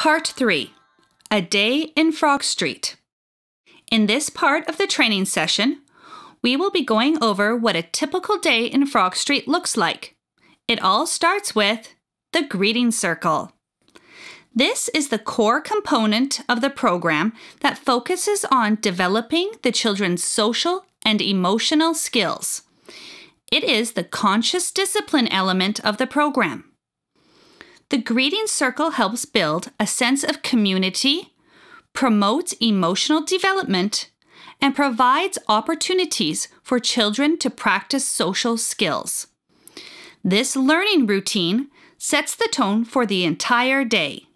Part 3 A Day in Frog Street. In this part of the training session, we will be going over what a typical day in Frog Street looks like. It all starts with the greeting circle. This is the core component of the program that focuses on developing the children's social and emotional skills. It is the conscious discipline element of the program. The greeting circle helps build a sense of community, promotes emotional development, and provides opportunities for children to practice social skills. This learning routine sets the tone for the entire day.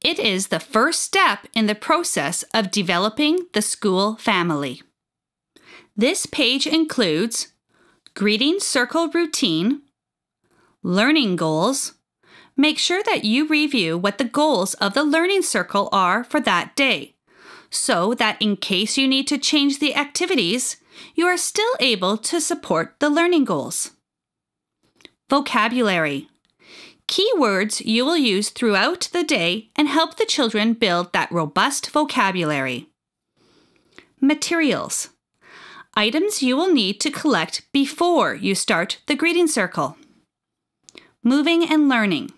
It is the first step in the process of developing the school family. This page includes greeting circle routine, learning goals, Make sure that you review what the goals of the learning circle are for that day, so that in case you need to change the activities, you are still able to support the learning goals. Vocabulary Keywords you will use throughout the day and help the children build that robust vocabulary. Materials Items you will need to collect before you start the greeting circle. Moving and learning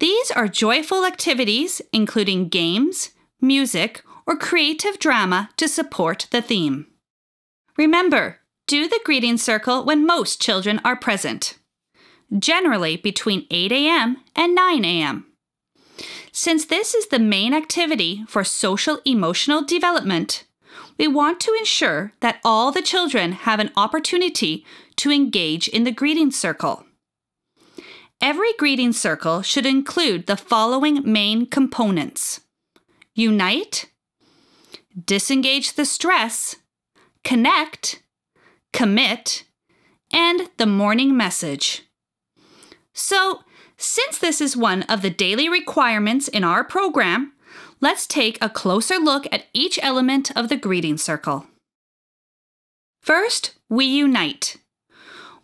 these are joyful activities, including games, music, or creative drama to support the theme. Remember, do the greeting circle when most children are present, generally between 8 a.m. and 9 a.m. Since this is the main activity for social emotional development, we want to ensure that all the children have an opportunity to engage in the greeting circle. Every greeting circle should include the following main components unite, disengage the stress, connect, commit, and the morning message. So, since this is one of the daily requirements in our program, let's take a closer look at each element of the greeting circle. First, we unite.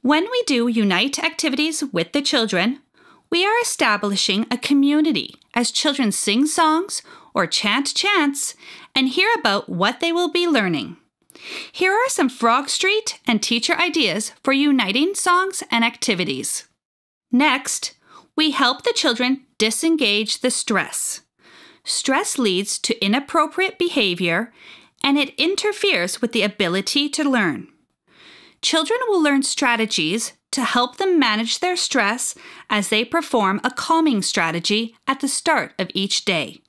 When we do Unite activities with the children, we are establishing a community as children sing songs or chant chants and hear about what they will be learning. Here are some Frog Street and teacher ideas for uniting songs and activities. Next, we help the children disengage the stress. Stress leads to inappropriate behavior and it interferes with the ability to learn children will learn strategies to help them manage their stress as they perform a calming strategy at the start of each day.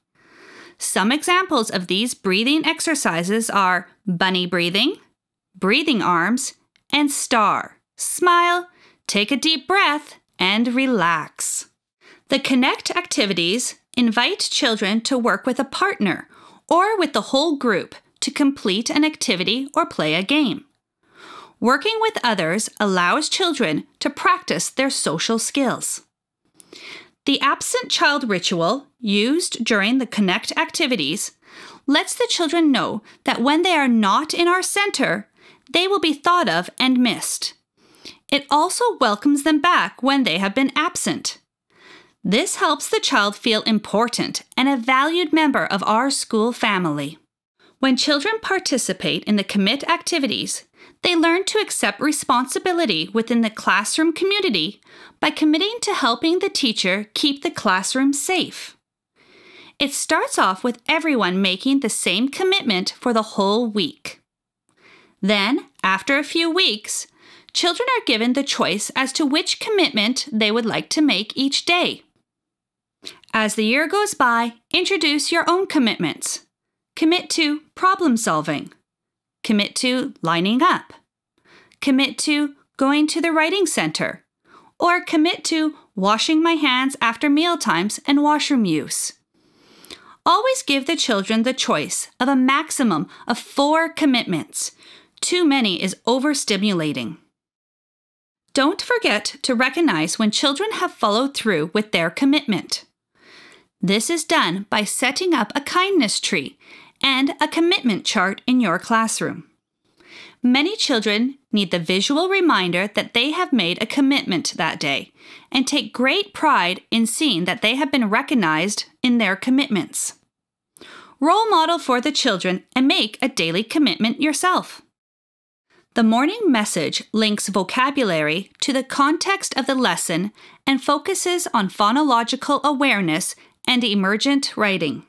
Some examples of these breathing exercises are bunny breathing, breathing arms, and star. Smile, take a deep breath, and relax. The Connect activities invite children to work with a partner or with the whole group to complete an activity or play a game. Working with others allows children to practice their social skills. The absent child ritual, used during the Connect activities, lets the children know that when they are not in our center, they will be thought of and missed. It also welcomes them back when they have been absent. This helps the child feel important and a valued member of our school family. When children participate in the commit activities, they learn to accept responsibility within the classroom community by committing to helping the teacher keep the classroom safe. It starts off with everyone making the same commitment for the whole week. Then, after a few weeks, children are given the choice as to which commitment they would like to make each day. As the year goes by, introduce your own commitments. Commit to problem solving, Commit to lining up. Commit to going to the writing center. Or commit to washing my hands after meal times and washroom use. Always give the children the choice of a maximum of four commitments. Too many is overstimulating. Don't forget to recognize when children have followed through with their commitment. This is done by setting up a kindness tree and a commitment chart in your classroom. Many children need the visual reminder that they have made a commitment that day and take great pride in seeing that they have been recognized in their commitments. Role model for the children and make a daily commitment yourself. The morning message links vocabulary to the context of the lesson and focuses on phonological awareness and emergent writing.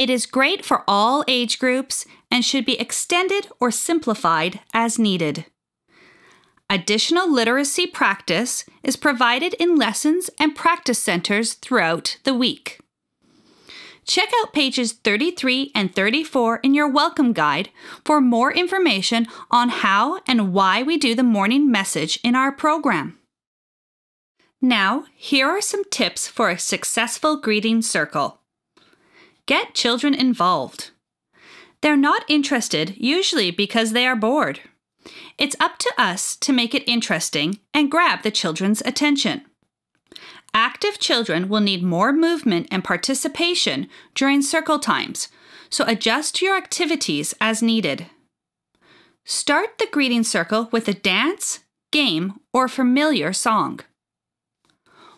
It is great for all age groups and should be extended or simplified as needed. Additional literacy practice is provided in lessons and practice centers throughout the week. Check out pages 33 and 34 in your welcome guide for more information on how and why we do the morning message in our program. Now, here are some tips for a successful greeting circle. Get children involved. They're not interested, usually because they are bored. It's up to us to make it interesting and grab the children's attention. Active children will need more movement and participation during circle times, so adjust your activities as needed. Start the greeting circle with a dance, game, or familiar song.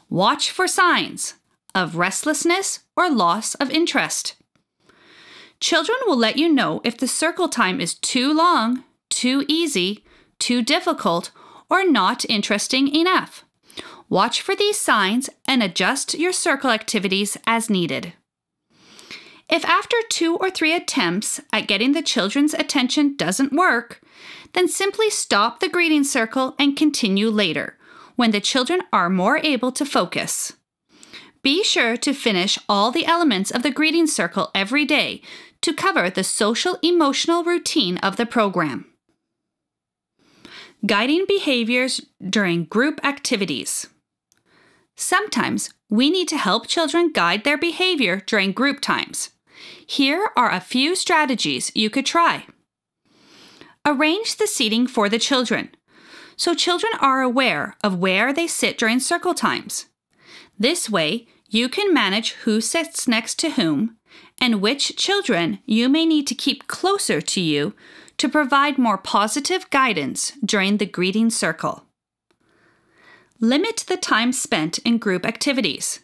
Watch for signs of restlessness or loss of interest. Children will let you know if the circle time is too long, too easy, too difficult, or not interesting enough. Watch for these signs and adjust your circle activities as needed. If after two or three attempts at getting the children's attention doesn't work, then simply stop the greeting circle and continue later when the children are more able to focus. Be sure to finish all the elements of the greeting circle every day to cover the social emotional routine of the program. Guiding behaviors during group activities. Sometimes we need to help children guide their behavior during group times. Here are a few strategies you could try. Arrange the seating for the children so children are aware of where they sit during circle times. This way, you can manage who sits next to whom and which children you may need to keep closer to you to provide more positive guidance during the greeting circle. Limit the time spent in group activities.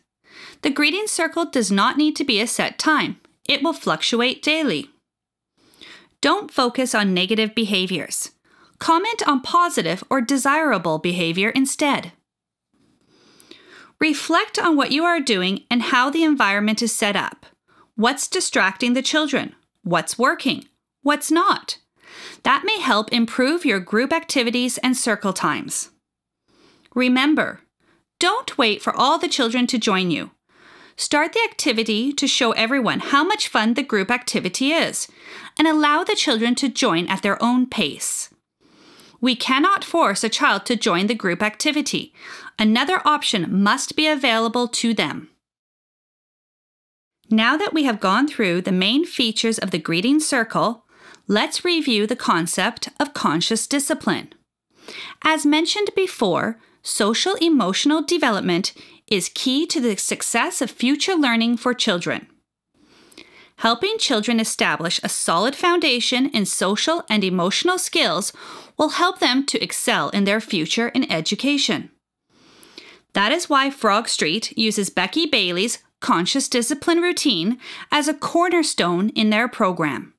The greeting circle does not need to be a set time, it will fluctuate daily. Don't focus on negative behaviors. Comment on positive or desirable behavior instead. Reflect on what you are doing and how the environment is set up. What's distracting the children? What's working? What's not? That may help improve your group activities and circle times. Remember, don't wait for all the children to join you. Start the activity to show everyone how much fun the group activity is and allow the children to join at their own pace. We cannot force a child to join the group activity. Another option must be available to them. Now that we have gone through the main features of the greeting circle, let's review the concept of conscious discipline. As mentioned before, social emotional development is key to the success of future learning for children helping children establish a solid foundation in social and emotional skills will help them to excel in their future in education. That is why Frog Street uses Becky Bailey's conscious discipline routine as a cornerstone in their program.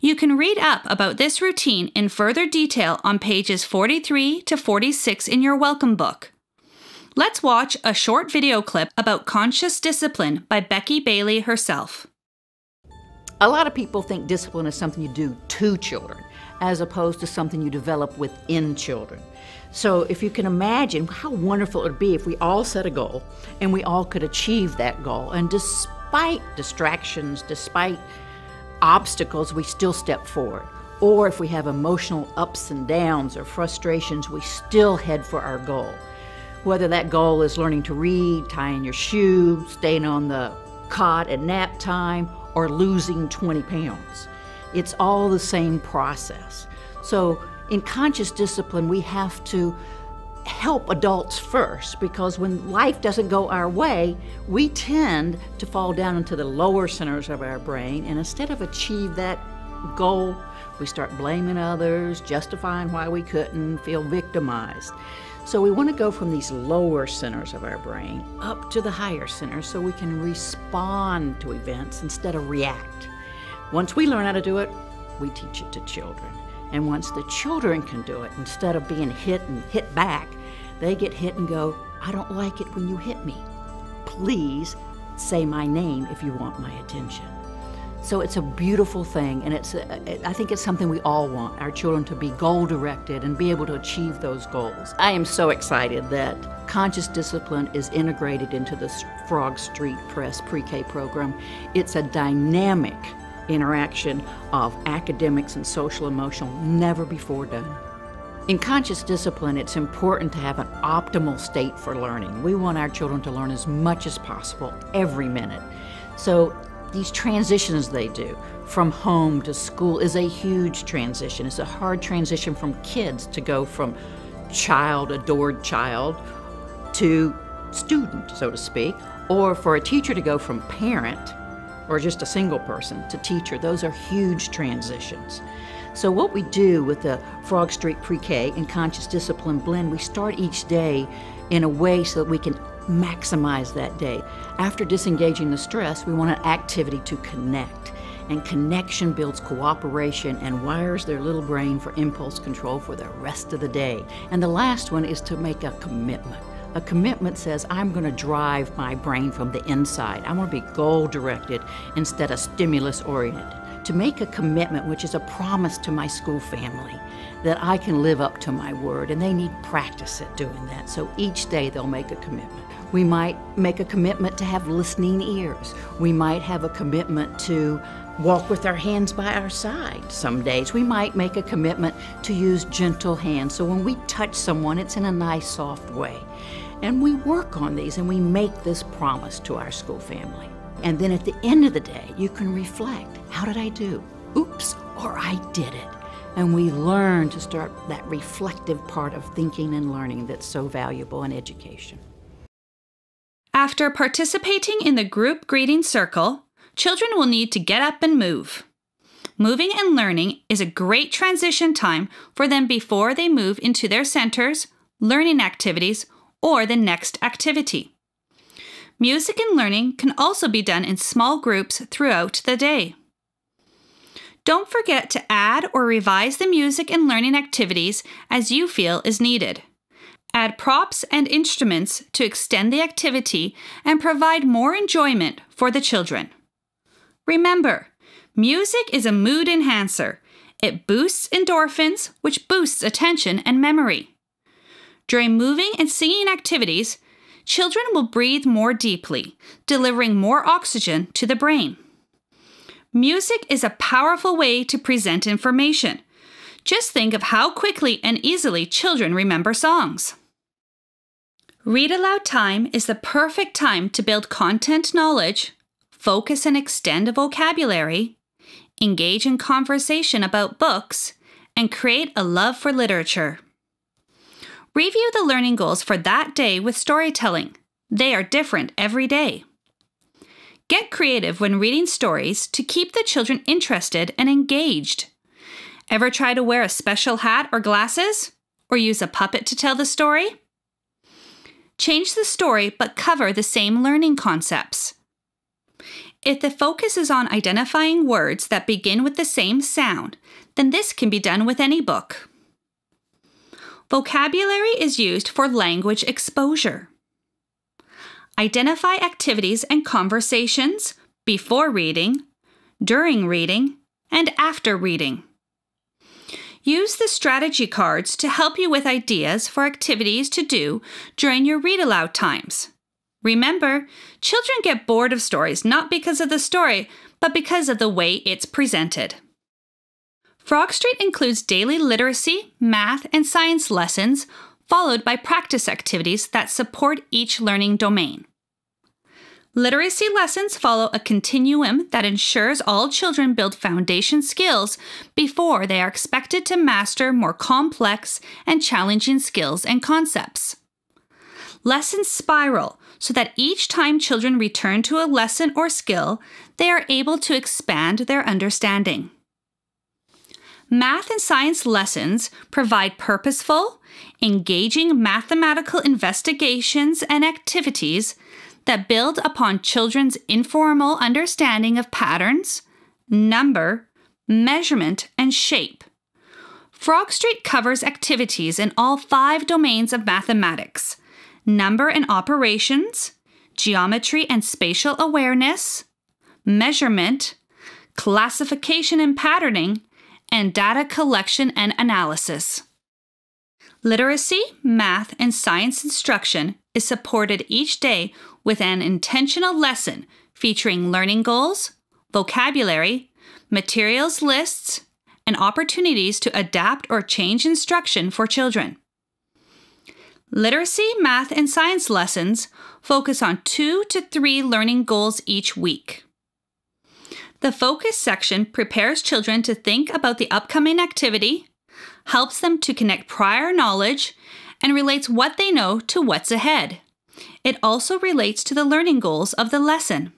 You can read up about this routine in further detail on pages 43 to 46 in your welcome book. Let's watch a short video clip about conscious discipline by Becky Bailey herself. A lot of people think discipline is something you do to children as opposed to something you develop within children. So if you can imagine how wonderful it would be if we all set a goal and we all could achieve that goal and despite distractions, despite obstacles, we still step forward. Or if we have emotional ups and downs or frustrations, we still head for our goal. Whether that goal is learning to read, tying your shoe, staying on the cot at nap time, or losing 20 pounds. It's all the same process. So, in conscious discipline, we have to help adults first because when life doesn't go our way, we tend to fall down into the lower centers of our brain, and instead of achieve that goal, we start blaming others, justifying why we couldn't, feel victimized. So we want to go from these lower centers of our brain up to the higher centers so we can respond to events instead of react. Once we learn how to do it, we teach it to children. And once the children can do it, instead of being hit and hit back, they get hit and go, I don't like it when you hit me. Please say my name if you want my attention. So it's a beautiful thing, and it's a, I think it's something we all want our children to be goal directed and be able to achieve those goals. I am so excited that conscious discipline is integrated into the Frog Street Press pre K program. It's a dynamic interaction of academics and social emotional, never before done. In conscious discipline, it's important to have an optimal state for learning. We want our children to learn as much as possible every minute. So these transitions they do from home to school is a huge transition. It's a hard transition from kids to go from child, adored child, to student, so to speak, or for a teacher to go from parent or just a single person to teacher. Those are huge transitions. So what we do with the Frog Street Pre-K and Conscious Discipline Blend, we start each day in a way so that we can maximize that day. After disengaging the stress, we want an activity to connect. And connection builds cooperation and wires their little brain for impulse control for the rest of the day. And the last one is to make a commitment. A commitment says, I'm going to drive my brain from the inside. I want to be goal directed instead of stimulus oriented. To make a commitment, which is a promise to my school family that I can live up to my word, and they need practice at doing that. So each day they'll make a commitment. We might make a commitment to have listening ears. We might have a commitment to walk with our hands by our side some days. We might make a commitment to use gentle hands. So when we touch someone, it's in a nice, soft way. And we work on these and we make this promise to our school family. And then at the end of the day, you can reflect how did I do? Oops, or I did it. And we learn to start that reflective part of thinking and learning that's so valuable in education. After participating in the group greeting circle, children will need to get up and move. Moving and learning is a great transition time for them before they move into their centers, learning activities, or the next activity. Music and learning can also be done in small groups throughout the day. Don't forget to add or revise the music and learning activities as you feel is needed. Add props and instruments to extend the activity and provide more enjoyment for the children. Remember, music is a mood enhancer. It boosts endorphins, which boosts attention and memory. During moving and singing activities, children will breathe more deeply, delivering more oxygen to the brain. Music is a powerful way to present information. Just think of how quickly and easily children remember songs. Read aloud time is the perfect time to build content knowledge, focus and extend a vocabulary, engage in conversation about books, and create a love for literature. Review the learning goals for that day with storytelling. They are different every day. Get creative when reading stories to keep the children interested and engaged. Ever try to wear a special hat or glasses? Or use a puppet to tell the story? change the story but cover the same learning concepts. If the focus is on identifying words that begin with the same sound, then this can be done with any book. Vocabulary is used for language exposure. Identify activities and conversations before reading, during reading, and after reading. Use the strategy cards to help you with ideas for activities to do during your read aloud times. Remember, children get bored of stories not because of the story, but because of the way it's presented. Frog Street includes daily literacy, math, and science lessons, followed by practice activities that support each learning domain. Literacy lessons follow a continuum that ensures all children build foundation skills before they are expected to master more complex and challenging skills and concepts. Lessons spiral so that each time children return to a lesson or skill, they are able to expand their understanding. Math and science lessons provide purposeful, engaging mathematical investigations and activities that build upon children's informal understanding of patterns, number, measurement, and shape. Frog Street covers activities in all five domains of mathematics number and operations, geometry and spatial awareness, measurement, classification and patterning, and data collection and analysis. Literacy, math, and science instruction is supported each day with an intentional lesson featuring learning goals, vocabulary, materials lists, and opportunities to adapt or change instruction for children. Literacy, math, and science lessons focus on two to three learning goals each week. The focus section prepares children to think about the upcoming activity, helps them to connect prior knowledge, and relates what they know to what's ahead. It also relates to the learning goals of the lesson.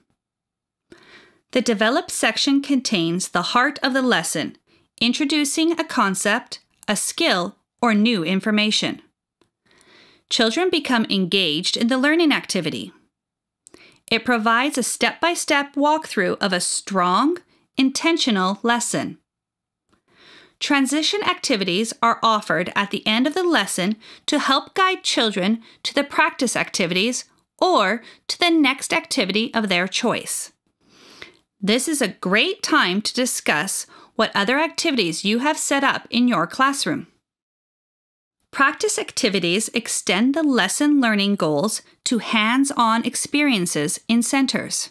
The developed section contains the heart of the lesson, introducing a concept, a skill, or new information. Children become engaged in the learning activity. It provides a step by step walkthrough of a strong, intentional lesson. Transition activities are offered at the end of the lesson to help guide children to the practice activities or to the next activity of their choice. This is a great time to discuss what other activities you have set up in your classroom. Practice activities extend the lesson learning goals to hands on experiences in centers.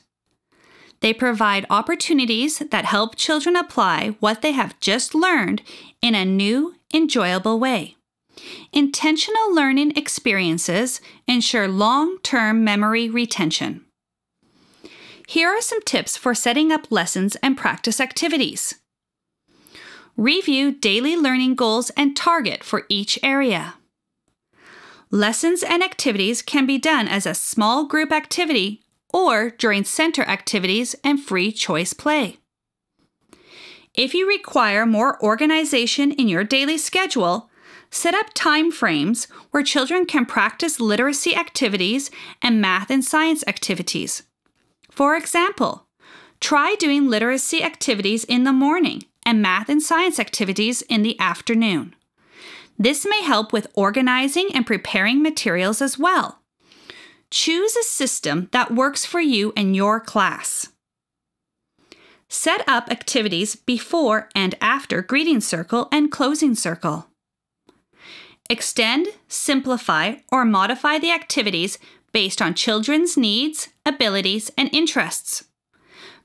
They provide opportunities that help children apply what they have just learned in a new, enjoyable way. Intentional learning experiences ensure long term memory retention. Here are some tips for setting up lessons and practice activities. Review daily learning goals and target for each area. Lessons and activities can be done as a small group activity or during center activities and free choice play. If you require more organization in your daily schedule, set up time frames where children can practice literacy activities and math and science activities. For example, try doing literacy activities in the morning and math and science activities in the afternoon. This may help with organizing and preparing materials as well choose a system that works for you and your class. Set up activities before and after greeting circle and closing circle. Extend, simplify, or modify the activities based on children's needs, abilities, and interests.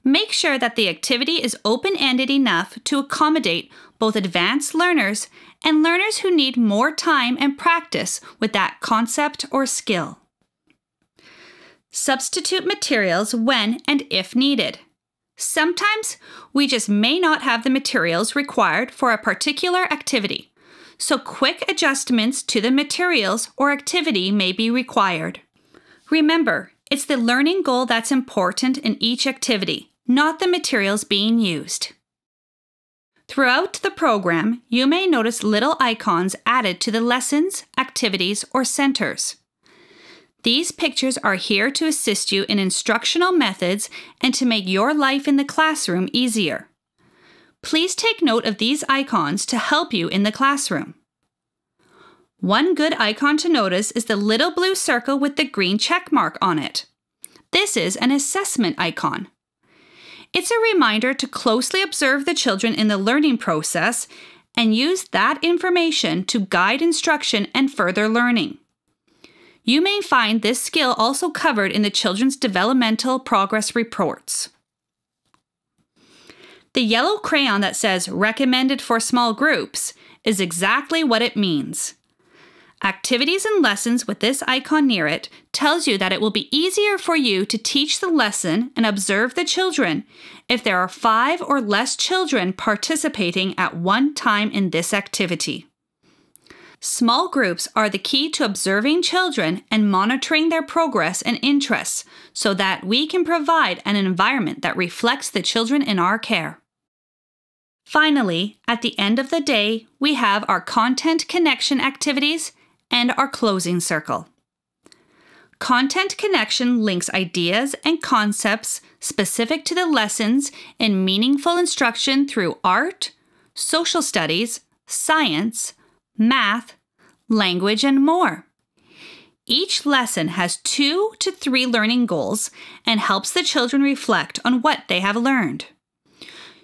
Make sure that the activity is open ended enough to accommodate both advanced learners and learners who need more time and practice with that concept or skill substitute materials when and if needed. Sometimes we just may not have the materials required for a particular activity, so quick adjustments to the materials or activity may be required. Remember, it's the learning goal that's important in each activity, not the materials being used. Throughout the program, you may notice little icons added to the lessons, activities, or centers. These pictures are here to assist you in instructional methods and to make your life in the classroom easier. Please take note of these icons to help you in the classroom. One good icon to notice is the little blue circle with the green check mark on it. This is an assessment icon. It's a reminder to closely observe the children in the learning process and use that information to guide instruction and further learning. You may find this skill also covered in the Children's Developmental Progress Reports. The yellow crayon that says recommended for small groups is exactly what it means. Activities and lessons with this icon near it tells you that it will be easier for you to teach the lesson and observe the children if there are five or less children participating at one time in this activity. Small groups are the key to observing children and monitoring their progress and interests so that we can provide an environment that reflects the children in our care. Finally, at the end of the day, we have our content connection activities and our closing circle. Content connection links ideas and concepts specific to the lessons in meaningful instruction through art, social studies, science, math, language, and more. Each lesson has two to three learning goals and helps the children reflect on what they have learned.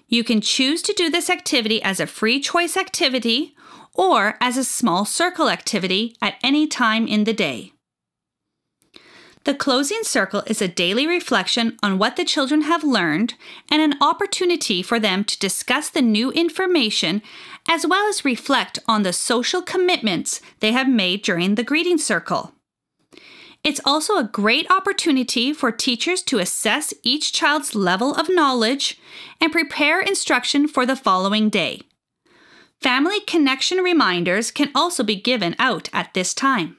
You can choose to do this activity as a free choice activity or as a small circle activity at any time in the day. The closing circle is a daily reflection on what the children have learned and an opportunity for them to discuss the new information as well as reflect on the social commitments they have made during the greeting circle. It's also a great opportunity for teachers to assess each child's level of knowledge and prepare instruction for the following day. Family connection reminders can also be given out at this time.